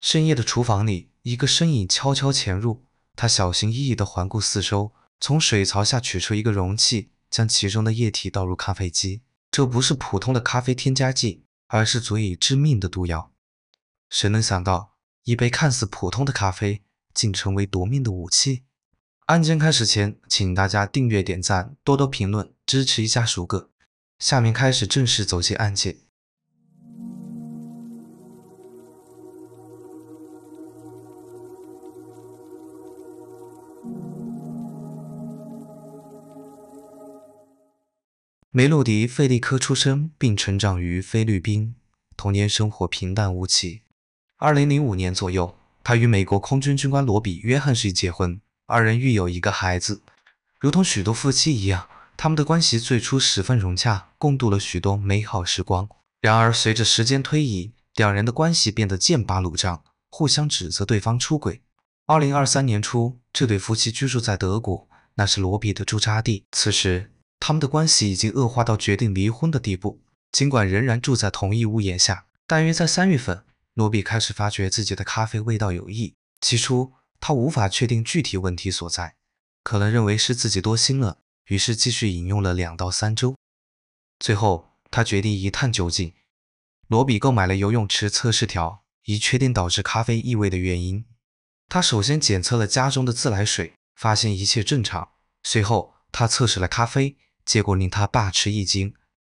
深夜的厨房里，一个身影悄悄潜入。他小心翼翼地环顾四周，从水槽下取出一个容器，将其中的液体倒入咖啡机。这不是普通的咖啡添加剂，而是足以致命的毒药。谁能想到，一杯看似普通的咖啡，竟成为夺命的武器？案件开始前，请大家订阅、点赞、多多评论，支持一下鼠哥。下面开始正式走进案件。梅洛迪·费利科出生并成长于菲律宾，童年生活平淡无奇。二零零五年左右，他与美国空军军官罗比·约翰逊结婚，二人育有一个孩子。如同许多夫妻一样，他们的关系最初十分融洽，共度了许多美好时光。然而，随着时间推移，两人的关系变得剑拔弩张，互相指责对方出轨。二零二三年初，这对夫妻居住在德国，那是罗比的驻扎地。此时，他们的关系已经恶化到决定离婚的地步，尽管仍然住在同一屋檐下。大约在三月份，罗比开始发觉自己的咖啡味道有异。起初，他无法确定具体问题所在，可能认为是自己多心了，于是继续饮用了两到三周。最后，他决定一探究竟。罗比购买了游泳池测试条，以确定导致咖啡异味的原因。他首先检测了家中的自来水，发现一切正常。随后，他测试了咖啡。结果令他大吃一惊，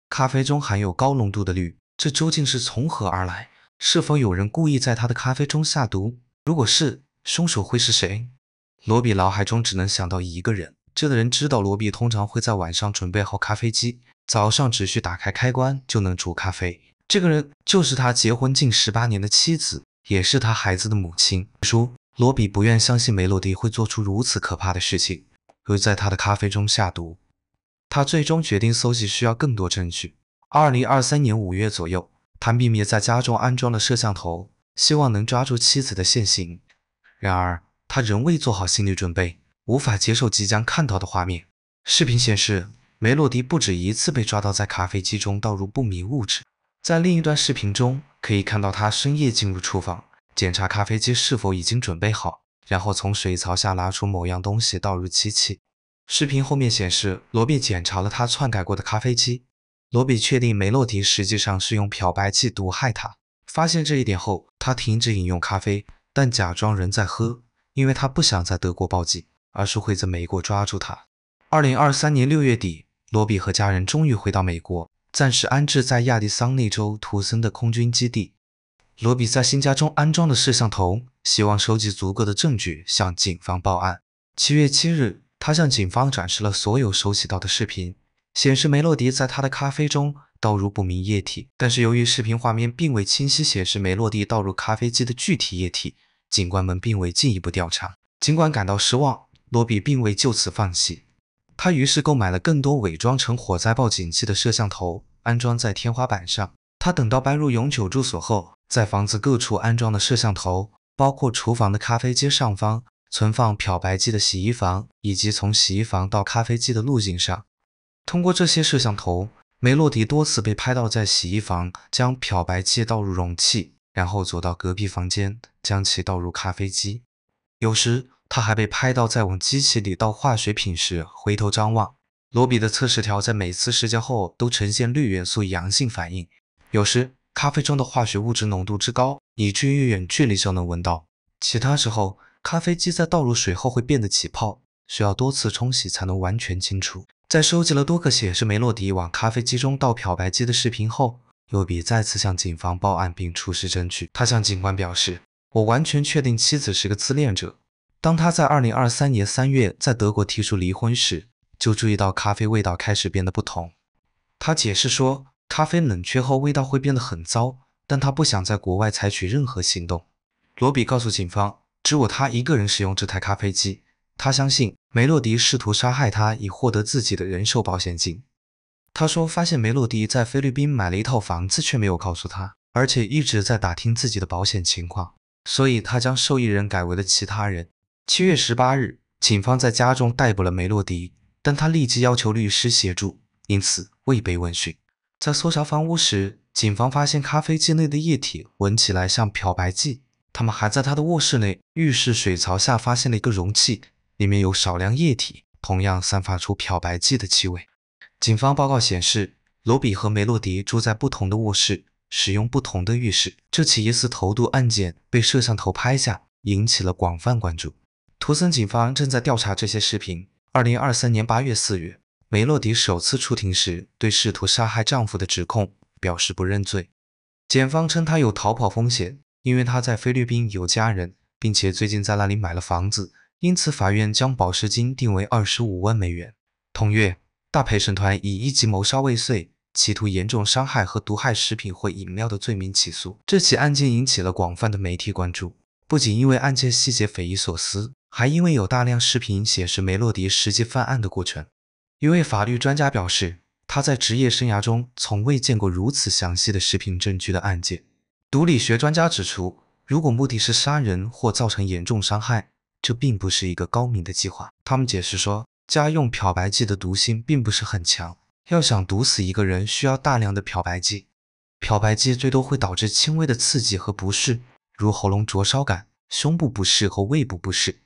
咖啡中含有高浓度的氯，这究竟是从何而来？是否有人故意在他的咖啡中下毒？如果是，凶手会是谁？罗比脑海中只能想到一个人，这个人知道罗比通常会在晚上准备好咖啡机，早上只需打开开关就能煮咖啡。这个人就是他结婚近十八年的妻子，也是他孩子的母亲。说罗比不愿相信梅洛蒂会做出如此可怕的事情，会在他的咖啡中下毒。他最终决定搜集需要更多证据。二零二三年五月左右，他秘密在家中安装了摄像头，希望能抓住妻子的现行。然而，他仍未做好心理准备，无法接受即将看到的画面。视频显示，梅洛迪不止一次被抓到在咖啡机中倒入不明物质。在另一段视频中，可以看到他深夜进入厨房，检查咖啡机是否已经准备好，然后从水槽下拿出某样东西倒入机器。视频后面显示，罗比检查了他篡改过的咖啡机。罗比确定梅洛迪实际上是用漂白剂毒害他。发现这一点后，他停止饮用咖啡，但假装仍在喝，因为他不想在德国报警，而是会在美国抓住他。二零二三年六月底，罗比和家人终于回到美国，暂时安置在亚利桑那州图森的空军基地。罗比在新家中安装了摄像头，希望收集足够的证据向警方报案。七月七日。他向警方展示了所有收集到的视频，显示梅洛迪在他的咖啡中倒入不明液体，但是由于视频画面并未清晰显示梅洛迪倒入咖啡机的具体液体，警官们并未进一步调查。尽管感到失望，罗比并未就此放弃，他于是购买了更多伪装成火灾报警器的摄像头，安装在天花板上。他等到搬入永久住所后，在房子各处安装了摄像头，包括厨房的咖啡机上方。存放漂白剂的洗衣房，以及从洗衣房到咖啡机的路径上，通过这些摄像头，梅洛迪多次被拍到在洗衣房将漂白剂倒入容器，然后走到隔壁房间将其倒入咖啡机。有时，他还被拍到在往机器里倒化学品时回头张望。罗比的测试条在每次试胶后都呈现氯元素阳性反应。有时，咖啡中的化学物质浓度之高，以至于远距离就能闻到。其他时候，咖啡机在倒入水后会变得起泡，需要多次冲洗才能完全清除。在收集了多个显示梅洛迪往咖啡机中倒漂白剂的视频后，罗比再次向警方报案并出示证据。他向警官表示：“我完全确定妻子是个自恋者。当他在二零二三年三月在德国提出离婚时，就注意到咖啡味道开始变得不同。”他解释说，咖啡冷却后味道会变得很糟，但他不想在国外采取任何行动。罗比告诉警方。只有他一个人使用这台咖啡机，他相信梅洛迪试图杀害他以获得自己的人寿保险金。他说发现梅洛迪在菲律宾买了一套房子，却没有告诉他，而且一直在打听自己的保险情况，所以他将受益人改为了其他人。七月十八日，警方在家中逮捕了梅洛迪，但他立即要求律师协助，因此未被问讯。在搜查房屋时，警方发现咖啡机内的液体闻起来像漂白剂。他们还在他的卧室内、浴室水槽下发现了一个容器，里面有少量液体，同样散发出漂白剂的气味。警方报告显示，罗比和梅洛迪住在不同的卧室，使用不同的浴室。这起疑似投毒案件被摄像头拍下，引起了广泛关注。图森警方正在调查这些视频。二零二三年八月四月，梅洛迪首次出庭时，对试图杀害丈夫的指控表示不认罪。检方称她有逃跑风险。因为他在菲律宾有家人，并且最近在那里买了房子，因此法院将保释金定为二十五万美元。同月，大陪审团以一级谋杀未遂、企图严重伤害和毒害食品或饮料的罪名起诉。这起案件引起了广泛的媒体关注，不仅因为案件细节匪夷所思，还因为有大量视频显示梅洛迪实际犯案的过程。一位法律专家表示，他在职业生涯中从未见过如此详细的视频证据的案件。毒理学专家指出，如果目的是杀人或造成严重伤害，这并不是一个高明的计划。他们解释说，家用漂白剂的毒性并不是很强，要想毒死一个人需要大量的漂白剂。漂白剂最多会导致轻微的刺激和不适，如喉咙灼烧感、胸部不适和胃部不适。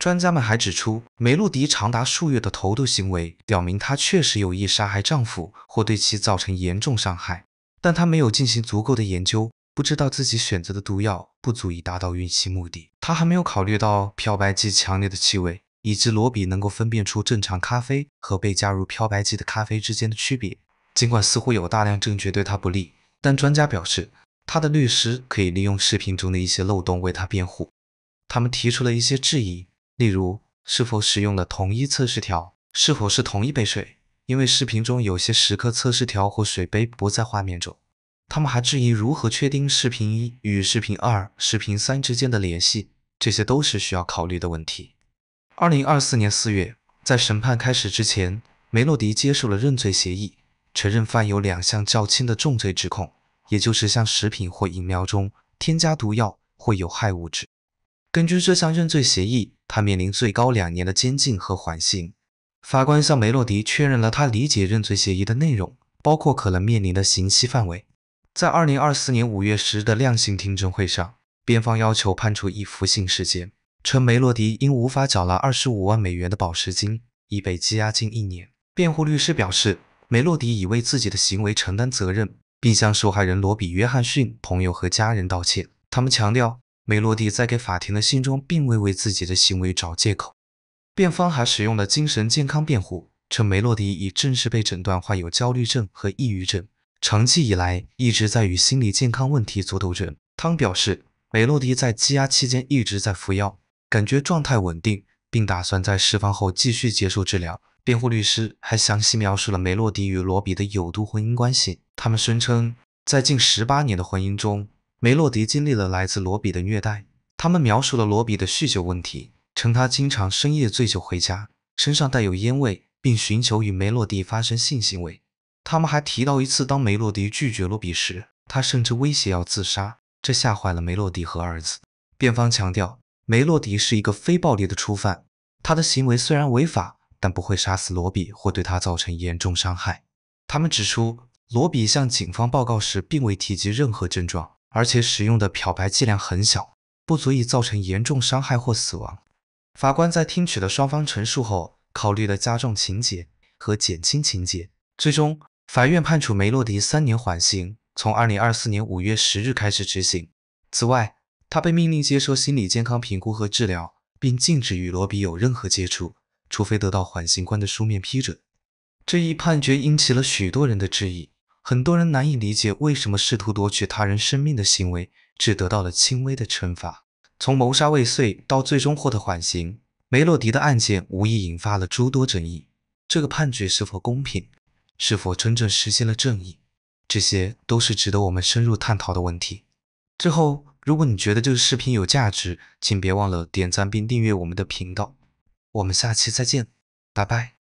专家们还指出，梅露迪长达数月的投毒行为表明她确实有意杀害丈夫或对其造成严重伤害，但她没有进行足够的研究。不知道自己选择的毒药不足以达到孕期目的，他还没有考虑到漂白剂强烈的气味，以及罗比能够分辨出正常咖啡和被加入漂白剂的咖啡之间的区别。尽管似乎有大量证据对他不利，但专家表示，他的律师可以利用视频中的一些漏洞为他辩护。他们提出了一些质疑，例如是否使用了同一测试条，是否是同一杯水，因为视频中有些时刻测试条或水杯不在画面中。他们还质疑如何确定视频一与视频二、视频三之间的联系，这些都是需要考虑的问题。二零二四年四月，在审判开始之前，梅洛迪接受了认罪协议，承认犯有两项较轻的重罪指控，也就是向食品或饮料中添加毒药或有害物质。根据这项认罪协议，他面临最高两年的监禁和缓刑。法官向梅洛迪确认了他理解认罪协议的内容，包括可能面临的刑期范围。在二零二四年五月十日的量刑听证会上，辩方要求判处一服刑时间，称梅洛迪因无法缴纳二十五万美元的保释金，已被羁押近一年。辩护律师表示，梅洛迪已为自己的行为承担责任，并向受害人罗比·约翰逊朋友和家人道歉。他们强调，梅洛迪在给法庭的信中并未为自己的行为找借口。辩方还使用了精神健康辩护，称梅洛迪已正式被诊断患有焦虑症和抑郁症。长期以来一直在与心理健康问题作斗争。汤表示，梅洛迪在羁押期间一直在服药，感觉状态稳定，并打算在释放后继续接受治疗。辩护律师还详细描述了梅洛迪与罗比的有毒婚姻关系。他们声称，在近十八年的婚姻中，梅洛迪经历了来自罗比的虐待。他们描述了罗比的酗酒问题，称他经常深夜醉酒回家，身上带有烟味，并寻求与梅洛迪发生性行为。他们还提到一次，当梅洛迪拒绝罗比时，他甚至威胁要自杀，这吓坏了梅洛迪和儿子。辩方强调，梅洛迪是一个非暴力的初犯，他的行为虽然违法，但不会杀死罗比或对他造成严重伤害。他们指出，罗比向警方报告时并未提及任何症状，而且使用的漂白剂量很小，不足以造成严重伤害或死亡。法官在听取了双方陈述后，考虑了加重情节和减轻情节，最终。法院判处梅洛迪三年缓刑，从二零二四年五月十日开始执行。此外，他被命令接受心理健康评估和治疗，并禁止与罗比有任何接触，除非得到缓刑官的书面批准。这一判决引起了许多人的质疑，很多人难以理解为什么试图夺取他人生命的行为只得到了轻微的惩罚。从谋杀未遂到最终获得缓刑，梅洛迪的案件无疑引发了诸多争议。这个判决是否公平？是否真正实现了正义，这些都是值得我们深入探讨的问题。最后，如果你觉得这个视频有价值，请别忘了点赞并订阅我们的频道。我们下期再见，拜拜。